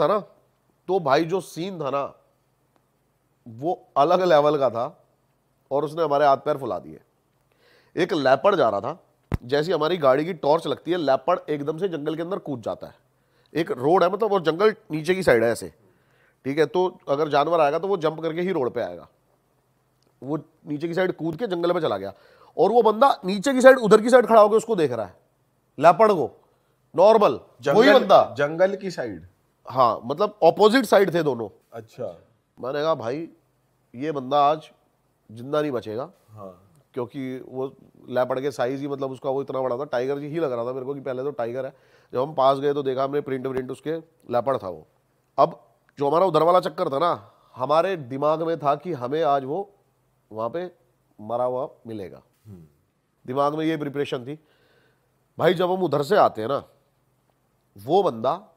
था ना तो भाई जो सीन था ना वो अलग लेवल का था और उसने हमारे हाथ पैर फुला दिए एक लैपड़ जा रहा था जैसी हमारी गाड़ी की टॉर्च लगती है लैपड़ एकदम से जंगल के अंदर कूद जाता है एक रोड है मतलब वो जंगल नीचे की साइड है ऐसे ठीक है तो अगर जानवर आएगा तो वो जंप करके ही रोड पे आएगा वो नीचे की साइड कूद के जंगल में चला गया और वो बंदा नीचे की साइड उधर की साइड खड़ा होकर उसको देख रहा है लैपड़ को नॉर्मल वही बंदा जंगल की साइड हाँ मतलब ऑपोजिट साइड थे दोनों अच्छा मैंने कहा भाई ये बंदा आज जिंदा नहीं बचेगा हाँ क्योंकि वो लैपड़ के साइज ही मतलब उसका वो इतना बड़ा था टाइगर जी ही लग रहा था मेरे को कि पहले तो टाइगर है जब हम पास गए तो देखा हमने प्रिंट प्रिंट उसके लैपड़ था वो अब जो हमारा उधर वाला चक्कर था ना हमारे दिमाग में था कि हमें आज वो वहाँ पे मरा हुआ मिलेगा हम्म। दिमाग में ये प्रिपरेशन थी भाई जब हम उधर से आते हैं ना वो बंदा